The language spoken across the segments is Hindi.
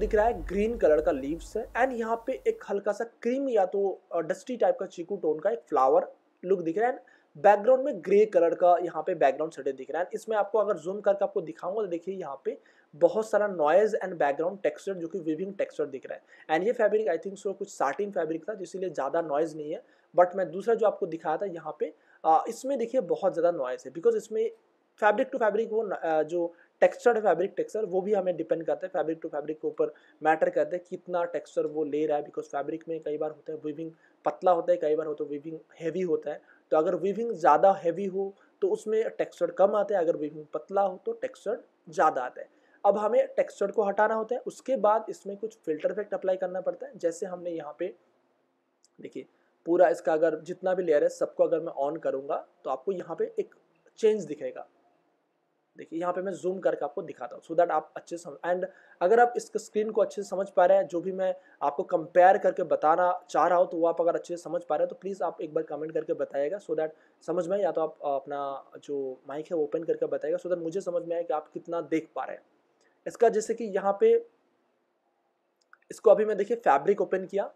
दिख रहा है ग्रीन कलर का लीव्स है एंड यहाँ पे एक हल्का सा क्रीम या तो डस्टी टाइप का चीकू टोन का एक फ्लावर लुक दिख रहा है बैकग्राउंड में ग्रे कलर का यहाँ पे बैकग्राउंड सेटअप दिख रहा है इसमें आपको अगर जूम करके आपको दिखाऊंगा तो देखिए यहाँ पे बहुत सारा नॉइज एंड बैकग्राउंड टेक्सचर जो कि विविंग टेक्सचर दिख रहा है एंड ये फैब्रिक आई थिंक सो कुछ साटिन फैब्रिक था जिसलिए ज़्यादा नॉइज नहीं है बट मैं दूसरा जो आपको दिखाया था यहाँ पे इसमें देखिए बहुत ज़्यादा नॉइज है बिकॉज इसमें फैब्रिक टू फैब्रिक वो जो टेक्सचर्ड है फैब्रिक टेक्सचर वो भी हमें डिपेंड करता है फैब्रिक टू फैब्रिक के ऊपर मैटर करता है कितना टेक्सचर वो ले रहा है बिकॉज फैब्रिक में कई बार होता है वीविंग पतला होता है कई बार होता है वीविंग हैवी होता है तो अगर वीविंग ज़्यादा हैवी हो तो उसमें टेक्सचर कम आता है अगर वीविंग पतला हो तो टेक्सचर ज़्यादा आता है अब हमें टेक्सचर को हटाना होता है उसके बाद इसमें कुछ फिल्टर इफेक्ट अप्लाई करना पड़ता है जैसे हमने यहाँ पे देखिए पूरा इसका अगर जितना भी लेयर है सबको अगर मैं ऑन करूँगा तो आपको यहाँ पे एक चेंज दिखेगा देखिए यहाँ पे मैं जूम करके आपको दिखाता हूँ सो दैट आप अच्छे से एंड अगर आप इस स्क्रीन को अच्छे से समझ पा रहे हैं जो भी मैं आपको कंपेयर करके बताना चाह रहा हूँ तो वो आप अगर अच्छे से समझ पा रहे हैं तो प्लीज़ आप एक बार कमेंट करके बताइएगा सो दैट समझ में या तो आप अपना जो माइक है ओपन करके बताइएगा सो दैट मुझे समझ में आए कि आप कितना देख पा रहे हैं इसका जैसे कि यहाँ पे इसको अभी मैं देखिए फैब्रिक ओपन किया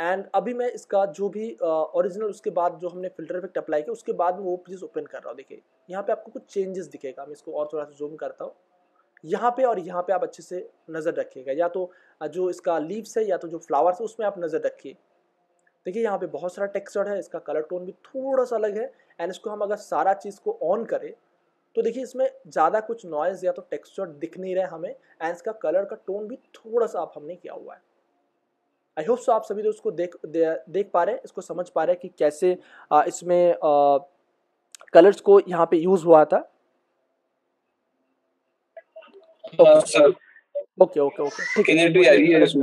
एंड अभी मैं इसका जो भी ओरिजिनल uh, उसके बाद जो हमने फिल्टर इफेक्ट अप्लाई किया उसके बाद में वो चीज़ ओपन कर रहा हूँ देखिए यहाँ पे आपको कुछ चेंजेस दिखेगा मैं इसको और थोड़ा सा जूम करता हूँ यहाँ पे और यहाँ पे आप अच्छे से नज़र रखिएगा या तो जो इसका लीव्स है या तो जो फ्लावर्स है उसमें आप नज़र रखिए देखिए यहाँ पे बहुत सारा टेक्सचर है इसका कलर टोन भी थोड़ा सा अलग है एंड इसको हम अगर सारा चीज़ को ऑन करें तो देखिए इसमें ज़्यादा कुछ नॉइज़ या तो टेक्सचर दिख नहीं रहा हमें एंड इसका कलर का टोन भी थोड़ा सा आप हमने किया हुआ है आई होप सो आप सभी लोग इसको देख दे, देख पा रहे हैं इसको समझ पा रहे हैं कि कैसे आ, इसमें कलर्स को यहाँ पे यूज हुआ था ओके ओके ओके ठीक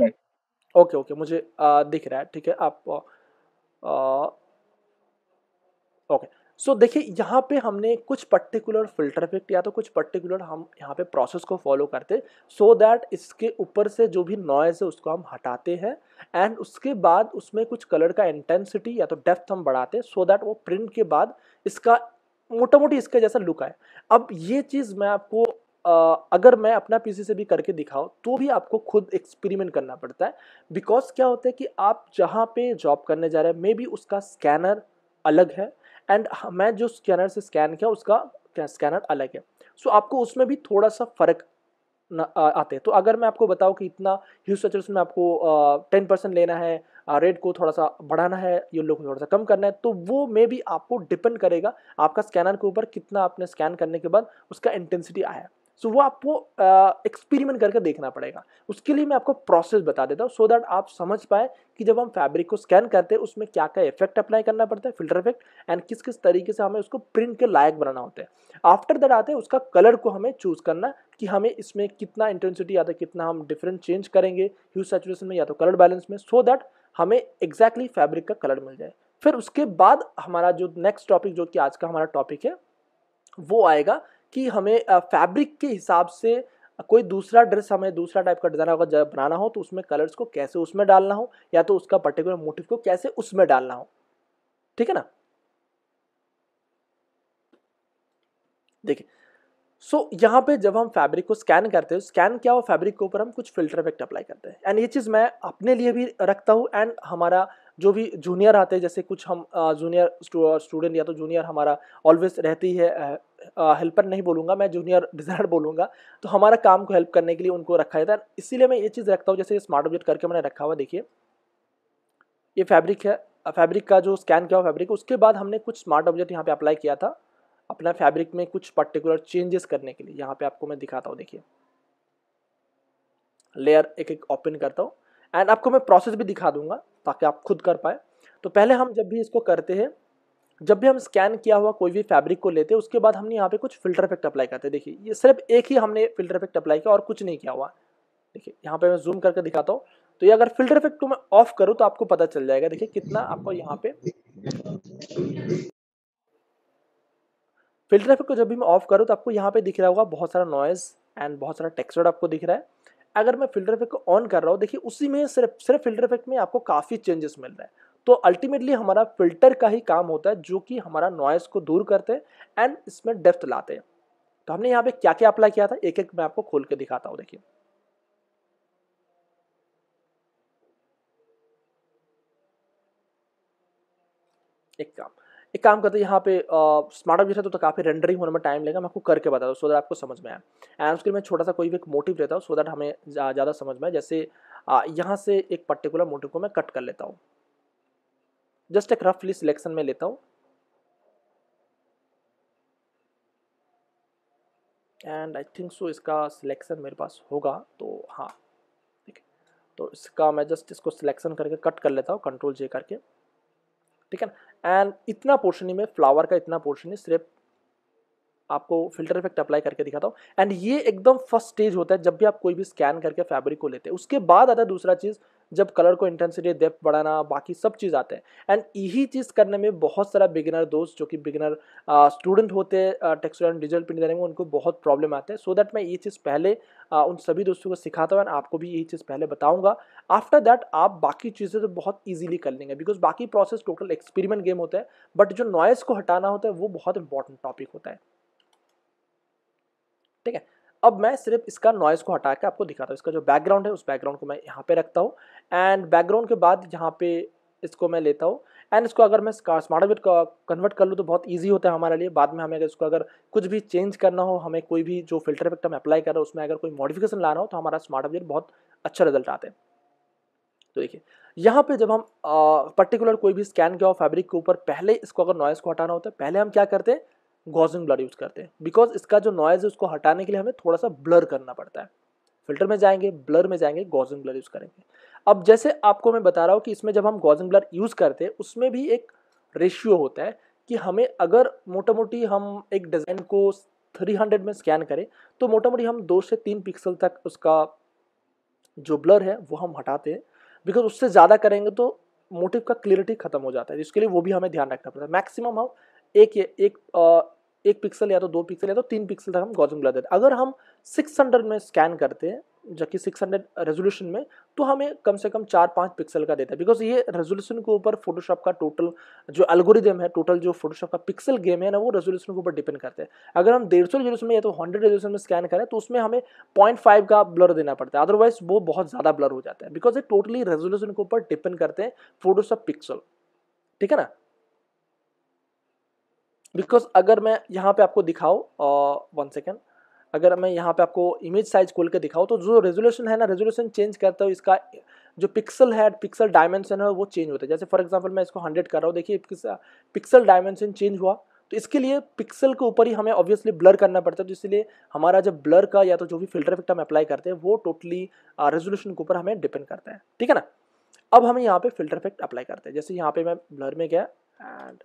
है ओके ओके मुझे दिख रहा है ठीक है आप ओके सो so, देखिए यहाँ पे हमने कुछ पर्टिकुलर फिल्टर इफेक्ट या तो कुछ पर्टिकुलर हम यहाँ पे प्रोसेस को फॉलो करते सो so दैट इसके ऊपर से जो भी नॉइज़ है उसको हम हटाते हैं एंड उसके बाद उसमें कुछ कलर का इंटेंसिटी या तो डेप्थ हम बढ़ाते सो सो दैट वो प्रिंट के बाद इसका मोटा मोटी इसका जैसा लुक आए अब ये चीज़ मैं आपको अगर मैं अपना पी से भी करके दिखाऊँ तो भी आपको खुद एक्सपेरिमेंट करना पड़ता है बिकॉज क्या होता है कि आप जहाँ पे जॉब करने जा रहे हैं मे बी उसका स्कैनर अलग है एंड हाँ, मैं जो स्कैनर से स्कैन किया उसका स्कैनर अलग है सो so, आपको उसमें भी थोड़ा सा फ़र्क आते हैं तो अगर मैं आपको बताऊँ कि इतना ह्यूज स्ट्रक्चर्स में आपको टेन परसेंट लेना है रेट को थोड़ा सा बढ़ाना है ये को थोड़ा सा कम करना है तो वो मे भी आपको डिपेंड करेगा आपका स्कैनर के ऊपर कितना आपने स्कैन करने के बाद उसका इंटेंसिटी आया सो so, वो आपको एक्सपेरिमेंट करके देखना पड़ेगा उसके लिए मैं आपको प्रोसेस बता देता हूँ सो दैट आप समझ पाए कि जब हम फैब्रिक को स्कैन करते हैं उसमें क्या क्या इफेक्ट अप्लाई करना पड़ता है फिल्टर इफेक्ट एंड किस किस तरीके से हमें उसको प्रिंट के लायक बनाना होता है आफ्टर दैट आते हैं उसका कलर को हमें चूज़ करना कि हमें इसमें कितना इंटेंसिटी या तो कितना हम डिफरेंट चेंज करेंगे ह्यूज सेचुएशन में या तो कलर बैलेंस में सो so दैट हमें एग्जैक्टली exactly फैब्रिक का कलर मिल जाए फिर उसके बाद हमारा जो नेक्स्ट टॉपिक जो कि आज का हमारा टॉपिक है वो आएगा कि हमें फैब्रिक के हिसाब से कोई दूसरा ड्रेस हमें दूसरा टाइप का डिज़ाइन अगर बनाना हो तो उसमें कलर्स को कैसे उसमें डालना हो या तो उसका पर्टिकुलर मोटिव को कैसे उसमें डालना हो ठीक है ना देखिए सो so, यहाँ पे जब हम फैब्रिक को स्कैन करते हैं स्कैन क्या हो फैब्रिक के ऊपर हम कुछ फिल्टर इफेक्ट अप्लाई करते हैं एंड ये चीज़ मैं अपने लिए भी रखता हूँ एंड हमारा जो भी जूनियर आते हैं जैसे कुछ हम जूनियर स्टूडेंट या तो जूनियर हमारा ऑलवेज रहती है हेल्पर नहीं बोलूँगा मैं जूनियर डिज़ाइनर बोलूँगा तो हमारा काम को हेल्प करने के लिए उनको रखा जाता है इसीलिए मैं ये चीज़ रखता हूँ जैसे स्मार्ट ऑब्जेक्ट करके मैंने रखा हुआ देखिए ये फैब्रिक है फैब्रिक का जो स्कैन किया हुआ फैब्रिक उसके बाद हमने कुछ स्मार्ट ऑब्जेक्ट यहाँ पे अप्लाई किया था अपना फैब्रिक में कुछ पर्टिकुलर चेंजेस करने के लिए यहाँ पे आपको मैं दिखाता हूँ देखिए लेयर एक एक ओपन करता हूँ एंड आपको मैं प्रोसेस भी दिखा दूंगा ताकि आप खुद कर पाए तो पहले हम जब भी इसको करते हैं जब भी हम स्कैन किया हुआ कोई भी फैब्रिक को लेते हैं उसके बाद हमने यहाँ पे कुछ फिल्टर इफेक्ट अप्लाई करते हैं देखिए ये सिर्फ एक ही हमने फिल्टर इफेक्ट अप्लाई किया और कुछ नहीं किया हुआ देखिए यहाँ पे मैं जूम करके दिखाता हूँ तो ये अगर फिल्टर इफेक्ट को मैं ऑफ करूँ तो आपको पता चल जाएगा देखिए कितना आपको यहाँ पे फिल्टर इफेक्ट को जब भी मैं ऑफ करूँ तो आपको यहाँ पे दिख रहा होगा बहुत सारा नॉइज एंड बहुत सारा टेक्सचर आपको दिख रहा है अगर मैं फिल्टर इफेक्ट को ऑन कर रहा हूँ देखिए उसी में सिर्फ सिर्फ फिल्टर इफेक्ट में आपको काफ़ी चेंजेस मिल रहा है तो अल्टीमेटली हमारा फिल्टर का ही काम होता है जो कि हमारा नॉइज़ को दूर करते हैं एंड इसमें डेफ्थ लाते हैं तो हमने यहाँ पे क्या क्या अप्लाई किया था एक एक मैं आपको खोल के दिखाता हूँ देखिए एक काम एक काम करते यहाँ पे स्मार्ट ऑब्जेक्ट है तो, तो काफ़ी रेंडरिंग होने में टाइम लेगा मैं आपको करके बता दूँ सो दैट आपको समझ में आए एंड उसके मैं छोटा सा कोई भी एक मोटिव देता हूँ सो दैट हमें ज़्यादा समझ में आए जैसे यहाँ से एक पर्टिकुलर मोटिव को मैं कट कर लेता हूँ जस्ट एक रफली सिलेक्शन में लेता हूँ एंड आई थिंक सो इसका सिलेक्शन मेरे पास होगा तो हाँ ठीक है तो इसका मैं जस्ट इसको सिलेक्शन करके कट कर लेता हूँ कंट्रोल जे करके ठीक है ना एंड इतना पोर्शन ही में फ्लावर का इतना पोर्शन ही सिर्फ आपको फिल्टर इफेक्ट अप्लाई करके दिखाता हूँ एंड ये एकदम फर्स्ट स्टेज होता है जब भी आप कोई भी स्कैन करके फैब्रिक को लेते हैं उसके बाद आता है दूसरा चीज़ जब कलर को इंटेंसिटी डेप्थ बढ़ाना बाकी सब चीज़ आते हैं एंड यही चीज़ करने में बहुत सारा बिगिनर दोस्त जो कि बिगिनर स्टूडेंट होते हैं टेक्सचर एंड डिजिटल पेंटिंग देने में उनको बहुत प्रॉब्लम आते हैं सो दैट मैं ये चीज़ पहले आ, उन सभी दोस्तों को सिखाता हूँ एंड आपको भी यही चीज़ पहले बताऊँगा आफ्टर दैट आप बाकी चीज़ें तो बहुत ईजिली कर लेंगे बिकॉज बाकी प्रोसेस टोटल एक्सपेरिमेंट गेम होता है बट जो नॉइस को हटाना होता है वो बहुत इंपॉर्टेंट टॉपिक होता है ठीक है अब मैं सिर्फ इसका नॉइज़ को हटा के आपको दिखाता हूँ इसका जो बैकग्राउंड है उस बैकग्राउंड को मैं यहाँ पे रखता हूँ एंड बैकग्राउंड के बाद यहाँ पे इसको मैं लेता हूँ एंड इसको अगर मैं स्मार्ट बिट का कन्वर्ट कर लूँ तो बहुत ईजी होता है हमारे लिए बाद में हमें अगर इसको अगर कुछ भी चेंज करना हो हमें कोई भी जो फिल्टर इफेक्ट हम अप्लाई कर रहे हैं उसमें अगर कोई मॉडिफिकेशन लाना हो तो हमारा स्मार्ट ऑब्जेक्ट बहुत अच्छा रिजल्ट आते हैं तो देखिए यहाँ पे जब हम पर्टिकुलर कोई भी स्कैन किया हो फैब्रिक के ऊपर पहले इसको अगर नॉइज़ को हटाना होता है पहले हम क्या करते हैं गॉजिंग ब्लर यूज़ करते हैं बिकॉज इसका जो नॉइज़ है उसको हटाने के लिए हमें थोड़ा सा ब्लर करना पड़ता है फिल्टर में जाएंगे ब्लर में जाएंगे गॉजिंग ब्लर यूज़ करेंगे अब जैसे आपको मैं बता रहा हूँ कि इसमें जब हम गॉजिंग ब्लर यूज़ करते हैं उसमें भी एक रेशियो होता है कि हमें अगर मोटा मोटी हम एक डिज़ाइन को 300 में स्कैन करें तो मोटा मोटी हम दो से तीन पिक्सल तक उसका जो ब्लर है वो हम हटाते हैं बिकॉज उससे ज़्यादा करेंगे तो मोटिव का क्लियरिटी खत्म हो जाता है इसके लिए वो भी हमें ध्यान रखना पड़ता है मैक्सिमम हम एक एक एक पिक्सल या तो दो पिक्सल या तो तीन पिक्सल तक हम गॉजम बुला हैं अगर हम 600 में स्कैन करते हैं जबकि 600 रेजोल्यूशन में तो हमें कम से कम चार पाँच पिक्सल का देता है बिकॉज ये रेजोल्यूशन के ऊपर फोटोशॉप का टोटल जो एल्गोरिदम है टोटल जो फोटोशॉप का पिक्सल गेम है ना वो रेजोल्यूशन के ऊपर डिपेंड करते हैं अगर हम डेढ़ सौ रेजोल्यूशन में या तो हंड्रेड रेजोल्यूशन में स्कैन करें तो उसमें हमें पॉइंट फाइव का ब्लर देना पड़ता है अदरवाइज वो बहुत ज़्यादा ब्लर हो जाता है बिकॉज ये टोटली रेजोल्यूशन के ऊपर डिपेंड करते हैं फोटोशॉप पिक्सल ठीक है ना बिकॉज अगर मैं यहाँ पे आपको दिखाऊँ वन सेकेंड अगर मैं यहाँ पे आपको इमेज साइज खोल के दिखाऊँ तो जो रेजोल्यूशन है ना रेजोल्यूशन चेंज करता है इसका जो पिक्सल है पिक्सल डायमेंशन है वो चेंज होता है जैसे फॉर एग्जांपल मैं इसको हंड्रेड कर रहा हूँ देखिए पिक्सल डायमेंशन चेंज हुआ तो इसके लिए पिक्सल के ऊपर ही हमें ऑब्वियसली ब्लर करना पड़ता है तो इसलिए हमारा जब ब्लर का या तो जो भी फिल्टर इफेक्ट हम अप्लाई करते हैं वो टोटली रेजोल्यूशन के ऊपर हमें डिपेंड करता है ठीक है ना अब हमें यहाँ पे फिल्टर इफेक्ट अप्लाई करते हैं जैसे यहाँ पे मैं ब्लर में गया एंड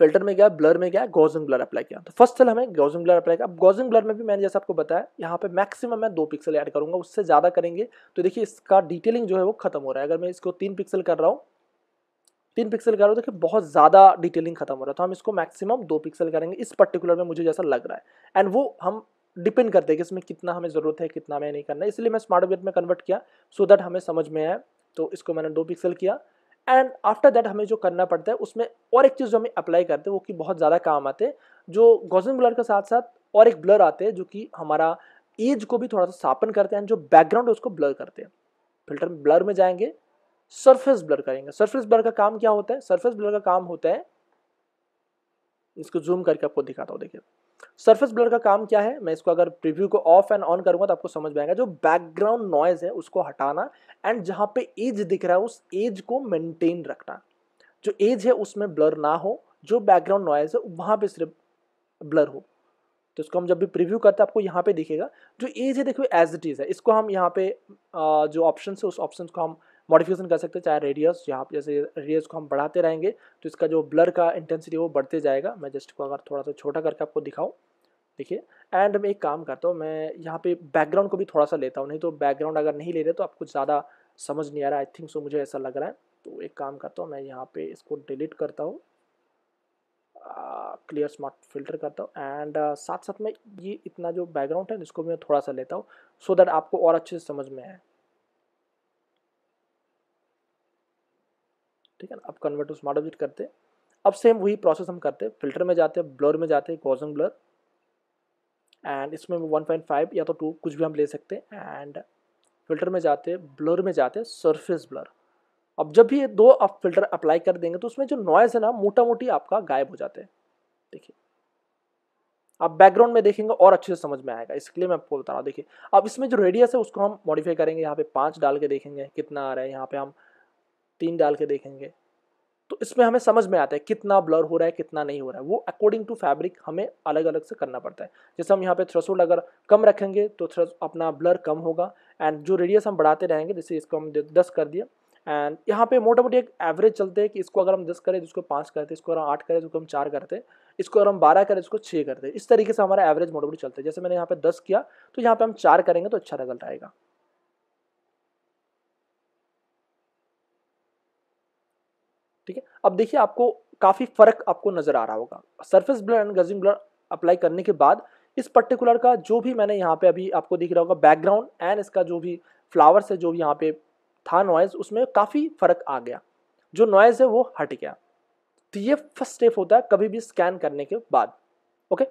फिल्टर में गया ब्लर में गया गॉजिंग ब्लर अप्लाई किया तो फर्स्ट चल हमें गोजिंग ब्लर अप्लाई किया अब गॉजिंग ब्लर में भी मैंने जैसे आपको बताया यहाँ पे मैक्सिमम मैं दो पिक्सल ऐड करूँगा उससे ज़्यादा करेंगे तो देखिए इसका डिटेलिंग जो है वो खत्म हो रहा है अगर मैं इसको तीन पिक्सल कर रहा हूँ तीन पिक्सल कर रहा हूँ देखिए बहुत ज़्यादा डिटेलिंग खत्म हो रहा है तो हम इसको मैक्सिमम दो पिक्सल करेंगे इस पर्टिकुलर में मुझे जैसा लग रहा है एंड वो हम डिपेंड करते हैं कि इसमें कितना हमें ज़रूरत है कितना हमें नहीं करना है इसलिए मैं स्मार्ट ऑब्जेक्ट में कन्वर्ट किया सो so दैट हमें समझ में आए तो इसको मैंने दो पिक्सल किया एंड आफ्टर दैट हमें जो करना पड़ता है उसमें और एक चीज़ जो हमें अप्लाई करते हैं वो कि बहुत ज़्यादा काम आते हैं जो गोजन ब्लर के साथ साथ और एक ब्लर आते हैं जो कि हमारा एज को भी थोड़ा सा सापन करते हैं जो बैकग्राउंड है उसको ब्लर करते हैं फिल्टर ब्लर में जाएंगे सरफेस ब्लर करेंगे सरफेस ब्लर का काम क्या होता है सरफेस ब्लर का काम होता है इसको जूम करके आपको दिखाता हूँ देखिए सरफेस ब्लर का काम क्या है मैं इसको अगर प्रीव्यू को ऑफ एंड ऑन करूंगा तो आपको समझ में आएगा जो बैकग्राउंड नॉइज है उसको हटाना एंड जहां पे एज दिख रहा है उस एज को मेंटेन रखना जो एज है उसमें ब्लर ना हो जो बैकग्राउंड नॉइज है वहां पे सिर्फ ब्लर हो तो इसको हम जब भी प्रिव्यू करते हैं आपको यहाँ पे दिखेगा जो एज है देखो एज इट इज़ है इसको हम यहाँ पे जो ऑप्शन है उस ऑप्शन को हम मॉडिफिकेशन कर सकते हैं चाहे रेडियस यहाँ पर जैसे रेडियस को हम बढ़ाते रहेंगे तो इसका जो ब्लर का इंटेंसिटी वो बढ़ते जाएगा मैं जस्ट को अगर थोड़ा सा छोटा करके आपको दिखाऊँ देखिए एंड मैं एक काम करता हूँ मैं यहाँ पे बैकग्राउंड को भी थोड़ा सा लेता हूँ नहीं तो बैकग्राउंड अगर नहीं ले रहे तो आपको ज़्यादा समझ नहीं आ रहा आई थिंक सो मुझे ऐसा लग रहा है तो एक काम करता हूँ मैं यहाँ पे इसको डिलीट करता हूँ क्लियर स्मार्ट फिल्टर करता हूँ एंड uh, साथ साथ में ये इतना जो बैकग्राउंड है इसको मैं थोड़ा सा लेता हूँ सो दैट आपको और अच्छे से समझ में आए ठीक है ना अब कन्वर्ट टू स्मार्ट ऑब्जेक्ट करते अब सेम वही प्रोसेस हम करते फिल्टर में जाते ब्लर में जाते गोजन ब्लर एंड इसमें वन पॉइंट फाइव या तो टू कुछ भी हम ले सकते हैं एंड फिल्टर में जाते ब्लर में जाते सरफेस ब्लर अब जब भी ये दो आप फिल्टर अप्लाई कर देंगे तो उसमें जो नॉइज़ है ना मोटा मोटी आपका गायब हो जाते हैं देखिए आप बैकग्राउंड में देखेंगे और अच्छे से समझ में आएगा इसके लिए मैं आपको बता रहा हूँ देखिए अब इसमें जो रेडियस है उसको हम मॉडिफाई करेंगे यहाँ पे पाँच डाल के देखेंगे कितना आ रहा है यहाँ पे हम तीन डाल के देखेंगे तो इसमें हमें समझ में आता है कितना ब्लर हो रहा है कितना नहीं हो रहा है वो अकॉर्डिंग टू फैब्रिक हमें अलग अलग से करना पड़ता है जैसे हम यहाँ पे थ्रेसोल्ड अगर कम रखेंगे तो थ्रेस अपना ब्लर कम होगा एंड जो रेडियस हम बढ़ाते रहेंगे जैसे इसको हम दस कर दिया एंड यहाँ पे मोटा मोटी एक एवरेज चलते हैं कि इसको अगर हम दस करें जिसको तो पाँच करते इसको अगर हम आठ करें जिसको तो हम चार करते इसको अगर हम बारह करें तो इसको छः करते इस तरीके से हमारा एवरेज मोटा मोटी चलता है जैसे मैंने यहाँ पे दस किया तो यहाँ पे हम चार करेंगे तो अच्छा रिजल्ट आएगा ठीक है अब देखिए आपको काफ़ी फ़र्क आपको नज़र आ रहा होगा surface blur and Gaussian blur apply करने के बाद इस पर्टिकुलर का जो भी मैंने यहाँ पे अभी आपको दिख रहा होगा बैकग्राउंड एंड इसका जो भी फ्लावर्स है जो भी यहाँ पे था नॉइज़ उसमें काफ़ी फ़र्क आ गया जो नॉइज़ है वो हट गया तो ये फर्स्ट स्टेप होता है कभी भी स्कैन करने के बाद ओके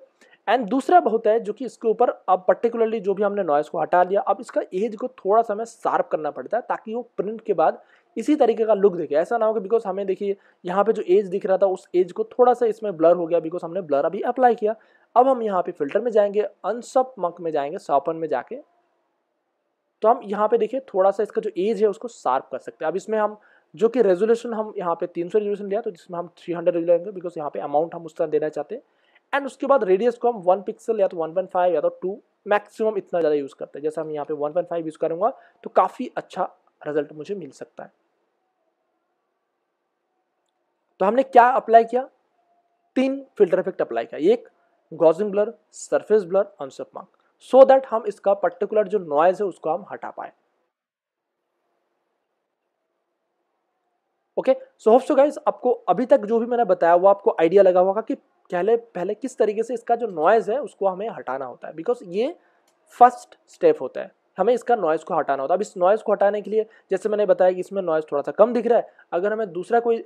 एंड दूसरा बहुत है जो कि इसके ऊपर अब पर्टिकुलरली जो भी हमने नॉइज़ को हटा लिया अब इसका एज को थोड़ा सा हमें शार्प करना पड़ता है ताकि वो प्रिंट के बाद इसी तरीके का लुक देखिए ऐसा ना हो कि बिकॉज हमें देखिए यहाँ पे जो एज दिख रहा था उस एज को थोड़ा सा इसमें ब्लर हो गया बिकॉज हमने ब्लर अभी अप्लाई किया अब हम यहाँ पे फिल्टर में जाएंगे अनसप मक में जाएंगे सापन में जाके तो हम यहाँ पे देखिए थोड़ा सा इसका जो एज है उसको शार्प कर सकते हैं अब इसमें हम जो कि रेजोल्यूशन हम यहाँ पे 300 रेजोल्यूशन लिया तो जिसमें हम 300 हंड्रेड लेंगे बिकॉज यहाँ पे अमाउंट हम उस तरह देना चाहते हैं एंड उसके बाद रेडियस को हम वन पिक्सल या तो वन पॉइंट फाइव या तो टू मैक्सिमम इतना ज़्यादा यूज़ करते हैं जैसे हम यहाँ पे वन पॉइंट फाइव यूज़ करूँगा तो काफ़ी अच्छा रिजल्ट मुझे मिल सकता है तो हमने क्या अप्लाई किया तीन फिल्टर इफेक्ट अप्लाई किया एक Gaussian blur surface blur unsharp mask so that हम इसका पर्टिकुलर जो नॉइज है उसको हम हटा पाए okay so hope so guys आपको अभी तक जो भी मैंने बताया वो आपको आइडिया लगा होगा कि पहले पहले किस तरीके से इसका जो नॉइज है उसको हमें हटाना होता है बिकॉज ये फर्स्ट स्टेप होता है हमें इसका नॉइज़ को हटाना होता है अब इस नॉइज़ को हटाने के लिए जैसे मैंने बताया कि इसमें नॉइज़ थोड़ा सा कम दिख रहा है अगर हमें दूसरा कोई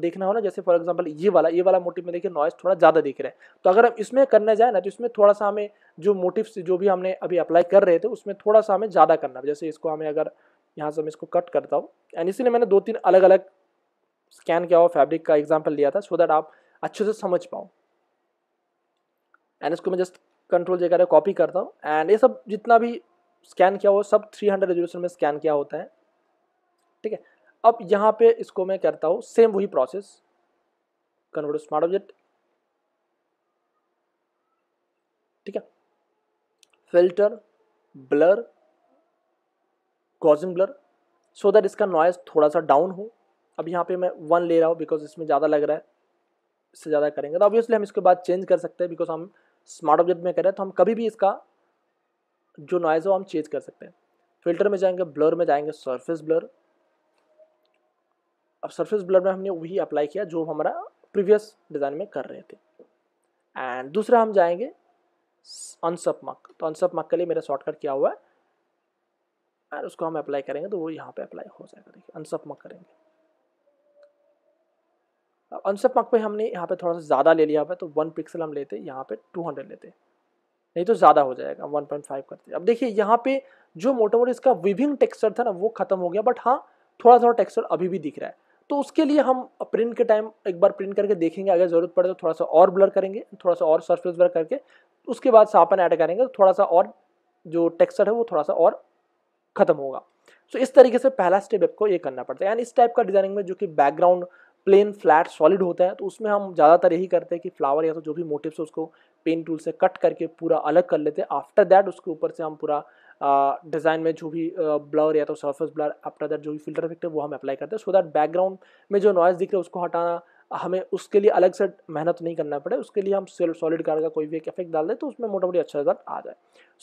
देखना हो ना जैसे फॉर एग्जाम्पल ये वाला ये वाला मोटिव में देखिए नॉइज़ थोड़ा ज़्यादा दिख रहा है तो अगर हम इसमें करने जाए ना तो इसमें थोड़ा सा हमें जो मोटिव जो भी हमने अभी अप्लाई कर रहे थे उसमें थोड़ा सा हमें ज़्यादा करना जैसे इसको हमें अगर यहाँ से हम इसको कट करता हूँ एंड इसीलिए मैंने दो तीन अलग अलग स्कैन किया हुआ फैब्रिक का एग्जाम्पल लिया था सो दैट आप अच्छे से समझ पाओ एंड इसको मैं जस्ट कंट्रोल जगह कॉपी करता हूँ एंड ये सब जितना भी स्कैन किया हुआ सब 300 रेजोल्यूशन में स्कैन किया होता है ठीक है अब यहाँ पे इसको मैं करता हूँ सेम वही प्रोसेस कन्वर्ट स्मार्ट ऑब्जेक्ट ठीक है filter blur Gaussian blur so that इसका नॉइज़ थोड़ा सा डाउन हो अब यहाँ पे मैं वन ले रहा हूँ बिकॉज इसमें ज़्यादा लग रहा है इससे ज़्यादा करेंगे तो ऑब्वियसली हम इसके बाद चेंज कर सकते हैं बिकॉज हम स्मार्ट ऑब्जेक्ट में करें तो हम कभी भी इसका जो नॉइज़ है वो हम चेंज कर सकते हैं फिल्टर में जाएंगे ब्लर में जाएंगे सरफेस ब्लर अब सरफेस ब्लर में हमने वही अप्लाई किया जो हमारा प्रीवियस डिज़ाइन में कर रहे थे एंड दूसरा हम जाएंगे अनसप मक तो अनसप मक के लिए मेरा शॉर्टकट क्या हुआ है एंड उसको हम अप्लाई करेंगे तो वो यहाँ पे अप्लाई हो जाएगा देखिए अनसप मक करेंगे अब अनसप मक पे हमने यहाँ पे थोड़ा सा ज़्यादा ले लिया हुआ है तो वन पिक्सल हम लेते यहाँ पे टू हंड्रेड लेते हैं नहीं तो ज़्यादा हो जाएगा 1.5 करते अब देखिए यहाँ पे जो मोटा मोटी इसका विभिन्न टेक्सचर था ना वो खत्म हो गया बट हाँ थोड़ा थोड़ा टेक्सचर अभी भी दिख रहा है तो उसके लिए हम प्रिंट के टाइम एक बार प्रिंट करके देखेंगे अगर ज़रूरत पड़े तो थोड़ा सा और ब्लर करेंगे थोड़ा सा और सर्फेस ब्लर करके उसके बाद सापन ऐड करेंगे तो थोड़ा सा और जो टेक्सचर है वो थोड़ा सा और ख़त्म होगा सो इस तरीके से पहला स्टेप आपको ये करना पड़ता है यानी इस टाइप का डिजाइनिंग में जो कि बैकग्राउंड प्लेन फ्लैट सॉलिड होता है तो उसमें हम ज़्यादातर यही करते हैं कि फ्लावर या तो जो भी मोटिव्स उसको पेन टूल से कट करके पूरा अलग कर लेते हैं आफ्टर दैट उसके ऊपर से हम पूरा डिज़ाइन में जो भी ब्लर या तो सर्फेस ब्लर आफ्टर दैट जो भी फिल्टर इफेक्ट है वो हम अप्लाई करते हैं सो दैट बैकग्राउंड में जो नॉइज़ दिख रहा है उसको हटाना हमें उसके लिए अलग से मेहनत नहीं करना पड़े उसके लिए हम सॉलिड कार का कोई भी एक इफेक्ट डाल दें तो उसमें मोटा मोटी अच्छा रिजल्ट आ जाए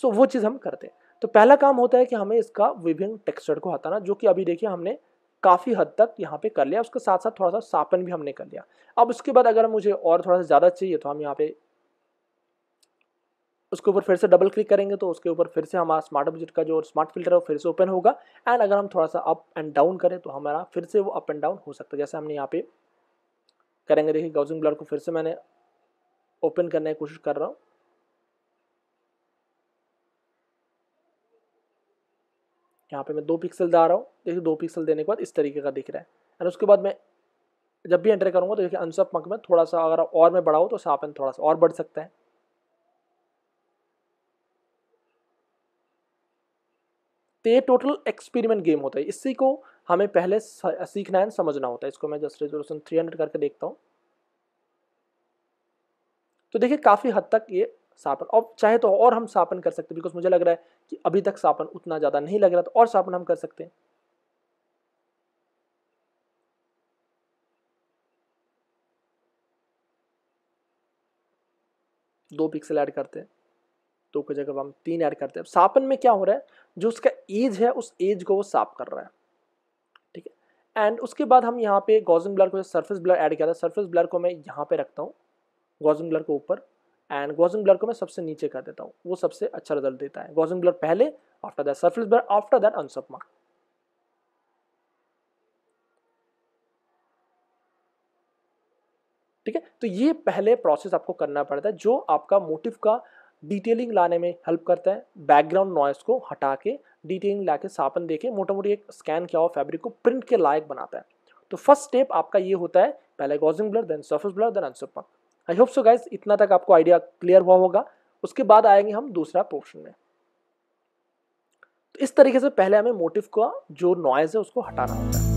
सो so, वो चीज़ हम करते हैं तो पहला काम होता है कि हमें इसका विभिन्न टेक्सचर को हटाना जो कि अभी देखिए हमने काफ़ी हद तक यहाँ पे कर लिया उसके साथ साथ थोड़ा सा सापन भी हमने कर लिया अब उसके बाद अगर मुझे और थोड़ा सा ज़्यादा चाहिए तो हम यहाँ पे उसके ऊपर फिर से डबल क्लिक करेंगे तो उसके ऊपर फिर से हमारा स्मार्ट ऑब्जेक्ट का जो स्मार्ट फिल्टर है वो फिर से ओपन होगा एंड अगर हम थोड़ा सा अप एंड डाउन करें तो हमारा फिर से वो अप एंड डाउन हो सकता है जैसे हमने यहाँ पे करेंगे देखिए गाउजिंग ब्लर को फिर से मैंने ओपन करने की कोशिश कर रहा हूँ यहाँ पे मैं दो पिक्सल दा रहा हूँ देखिए दो पिक्सल देने के बाद इस तरीके का दिख रहा है एंड उसके बाद मैं जब भी एंटर करूँगा तो देखिए अनसअप मक में थोड़ा सा अगर और मैं बढ़ाऊँ तो सापन थोड़ा सा और बढ़ सकता है तो ये टोटल एक्सपेरिमेंट गेम होता है इसी को हमें पहले सीखना है समझना होता है इसको मैं जस्ट रेजोल्यूशन 300 करके देखता हूँ तो देखिए काफ़ी हद तक ये सापन और चाहे तो और हम सापन कर सकते हैं बिकॉज मुझे लग रहा है कि अभी तक सापन उतना ज़्यादा नहीं लग रहा तो और सापन हम कर सकते हैं दो पिक्सल ऐड करते हैं दो की जगह हम तीन ऐड करते हैं सापन में क्या हो रहा है जो उसका एज है उस एज को वो साफ कर रहा है ठीक है एंड उसके बाद हम यहाँ पे गोजन ब्लर को सरफेस ब्लर ऐड किया था सरफेस ब्लर को मैं यहाँ पे रखता हूँ गोजन ब्लर को ऊपर एंड गोजन ब्लर को मैं सबसे नीचे कर देता हूँ वो सबसे अच्छा रिजल्ट देता है गोजन ब्लर पहले after that surface blur after that unsharp mask ठीक है तो ये पहले प्रोसेस आपको करना पड़ता है जो आपका मोटिव का डिटेलिंग लाने में हेल्प करता है बैकग्राउंड नॉइस को हटा के डिटेलिंग ला के सापन दे के मोटा मोटी एक स्कैन किया हुआ फैब्रिक को प्रिंट के लायक बनाता है तो फर्स्ट स्टेप आपका ये होता है पहले Gaussian blur then surface blur then unsharp I hope so guys इतना तक आपको आइडिया क्लियर हुआ होगा उसके बाद आएंगे हम दूसरा पोर्शन में तो इस तरीके से पहले हमें मोटिव का जो नॉइज है उसको हटाना होता है